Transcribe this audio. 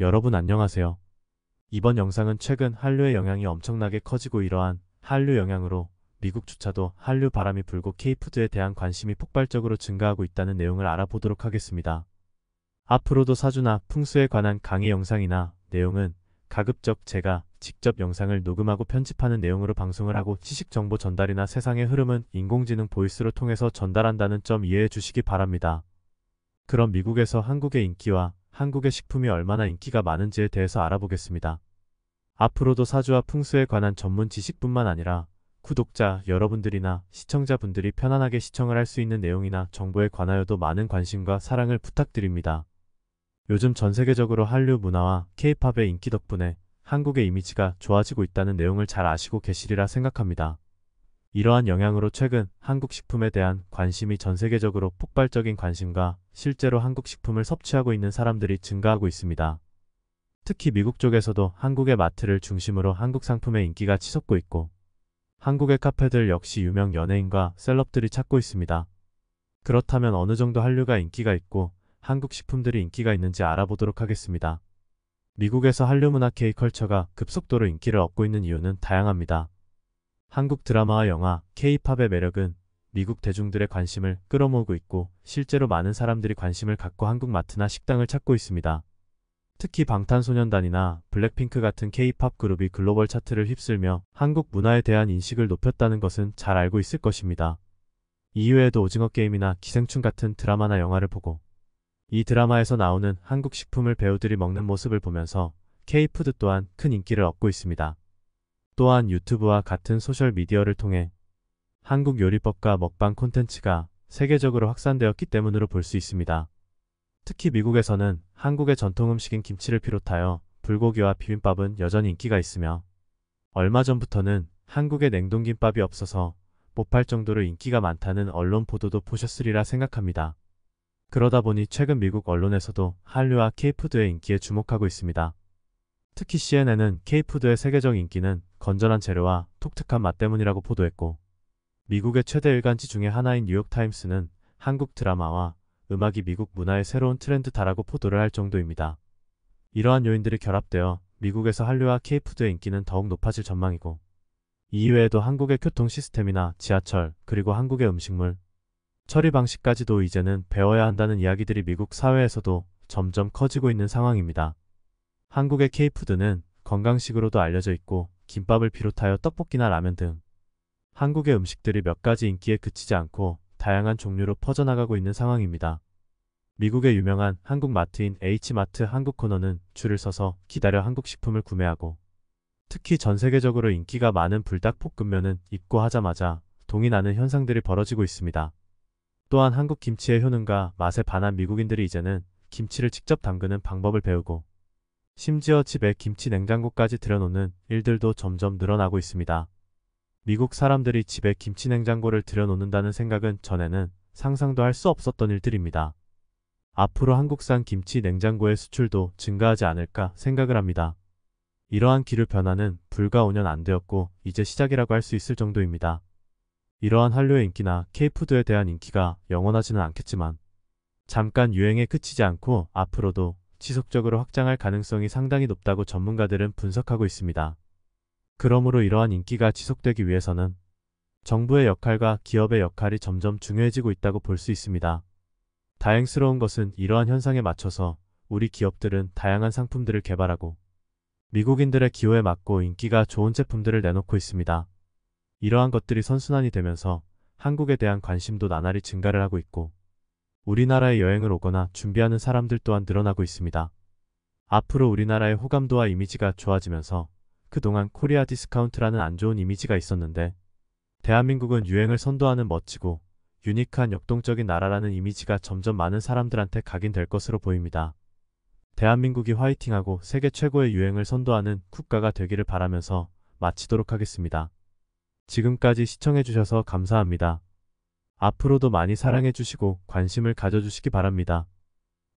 여러분 안녕하세요. 이번 영상은 최근 한류의 영향이 엄청나게 커지고 이러한 한류 영향으로 미국조차도 한류 바람이 불고 케이푸드에 대한 관심이 폭발적으로 증가하고 있다는 내용을 알아보도록 하겠습니다. 앞으로도 사주나 풍수에 관한 강의 영상이나 내용은 가급적 제가 직접 영상을 녹음하고 편집하는 내용으로 방송을 하고 지식 정보 전달이나 세상의 흐름은 인공지능 보이스로 통해서 전달한다는 점 이해해 주시기 바랍니다. 그럼 미국에서 한국의 인기와 한국의 식품이 얼마나 인기가 많은지에 대해서 알아보겠습니다. 앞으로도 사주와 풍수에 관한 전문 지식뿐만 아니라 구독자 여러분들이나 시청자분들이 편안하게 시청을 할 수 있는 내용이나 정보에 관하여도 많은 관심과 사랑을 부탁드립니다. 요즘 전 세계적으로 한류 문화와 케이팝의 인기 덕분에 한국의 이미지가 좋아지고 있다는 내용을 잘 아시고 계시리라 생각합니다. 이러한 영향으로 최근 한국 식품에 대한 관심이 전 세계적으로 폭발적인 관심과 실제로 한국 식품을 섭취하고 있는 사람들이 증가하고 있습니다. 특히 미국 쪽에서도 한국의 마트를 중심으로 한국 상품의 인기가 치솟고 있고 한국의 카페들 역시 유명 연예인과 셀럽들이 찾고 있습니다. 그렇다면 어느 정도 한류가 인기가 있고 한국 식품들이 인기가 있는지 알아보도록 하겠습니다. 미국에서 한류 문화 케이컬처가 급속도로 인기를 얻고 있는 이유는 다양합니다. 한국 드라마와 영화, 케이팝의 매력은 미국 대중들의 관심을 끌어모으고 있고 실제로 많은 사람들이 관심을 갖고 한국 마트나 식당을 찾고 있습니다. 특히 방탄소년단이나 블랙핑크 같은 케이팝 그룹이 글로벌 차트를 휩쓸며 한국 문화에 대한 인식을 높였다는 것은 잘 알고 있을 것입니다. 이외에도 오징어 게임이나 기생충 같은 드라마나 영화를 보고 이 드라마에서 나오는 한국 식품을 배우들이 먹는 모습을 보면서 케이푸드 또한 큰 인기를 얻고 있습니다. 또한 유튜브와 같은 소셜미디어를 통해 한국 요리법과 먹방 콘텐츠가 세계적으로 확산되었기 때문으로 볼 수 있습니다. 특히 미국에서는 한국의 전통 음식인 김치를 비롯하여 불고기와 비빔밥은 여전히 인기가 있으며 얼마 전부터는 한국의 냉동김밥이 없어서 못 팔 정도로 인기가 많다는 언론 보도도 보셨으리라 생각합니다. 그러다 보니 최근 미국 언론에서도 한류와 케이푸드의 인기에 주목하고 있습니다. 특히 CNN은 케이푸드의 세계적 인기는 건전한 재료와 독특한 맛 때문이라고 보도했고 미국의 최대 일간지 중의 하나인 뉴욕타임스는 한국 드라마와 음악이 미국 문화의 새로운 트렌드다라고 포도를 할 정도입니다. 이러한 요인들이 결합되어 미국에서 한류와 케이푸드의 인기는 더욱 높아질 전망이고 이외에도 한국의 교통 시스템이나 지하철 그리고 한국의 음식물 처리 방식까지도 이제는 배워야 한다는 이야기들이 미국 사회에서도 점점 커지고 있는 상황입니다. 한국의 케이푸드는 건강식으로도 알려져 있고 김밥을 비롯하여 떡볶이나 라면 등 한국의 음식들이 몇 가지 인기에 그치지 않고 다양한 종류로 퍼져나가고 있는 상황입니다. 미국의 유명한 한국 마트인 H마트 한국 코너는 줄을 서서 기다려 한국 식품을 구매하고 특히 전 세계적으로 인기가 많은 불닭볶음면은 입고하자마자 동이 나는 현상들이 벌어지고 있습니다. 또한 한국 김치의 효능과 맛에 반한 미국인들이 이제는 김치를 직접 담그는 방법을 배우고 심지어 집에 김치 냉장고까지 들여놓는 일들도 점점 늘어나고 있습니다. 미국 사람들이 집에 김치 냉장고를 들여놓는다는 생각은 전에는 상상도 할 수 없었던 일들입니다. 앞으로 한국산 김치 냉장고의 수출도 증가하지 않을까 생각을 합니다. 이러한 기류 변화는 불과 5년 안 되었고 이제 시작이라고 할 수 있을 정도입니다. 이러한 한류의 인기나 케이푸드에 대한 인기가 영원하지는 않겠지만 잠깐 유행에 그치지 않고 앞으로도 지속적으로 확장할 가능성이 상당히 높다고 전문가들은 분석하고 있습니다. 그러므로 이러한 인기가 지속되기 위해서는 정부의 역할과 기업의 역할이 점점 중요해지고 있다고 볼 수 있습니다. 다행스러운 것은 이러한 현상에 맞춰서 우리 기업들은 다양한 상품들을 개발하고 미국인들의 기호에 맞고 인기가 좋은 제품들을 내놓고 있습니다. 이러한 것들이 선순환이 되면서 한국에 대한 관심도 나날이 증가를 하고 있고 우리나라에 여행을 오거나 준비하는 사람들 또한 늘어나고 있습니다. 앞으로 우리나라의 호감도와 이미지가 좋아지면서 그동안 코리아 디스카운트라는 안 좋은 이미지가 있었는데 대한민국은 유행을 선도하는 멋지고 유니크한 역동적인 나라라는 이미지가 점점 많은 사람들한테 각인될 것으로 보입니다. 대한민국이 화이팅하고 세계 최고의 유행을 선도하는 국가가 되기를 바라면서 마치도록 하겠습니다. 지금까지 시청해주셔서 감사합니다. 앞으로도 많이 사랑해주시고 관심을 가져주시기 바랍니다.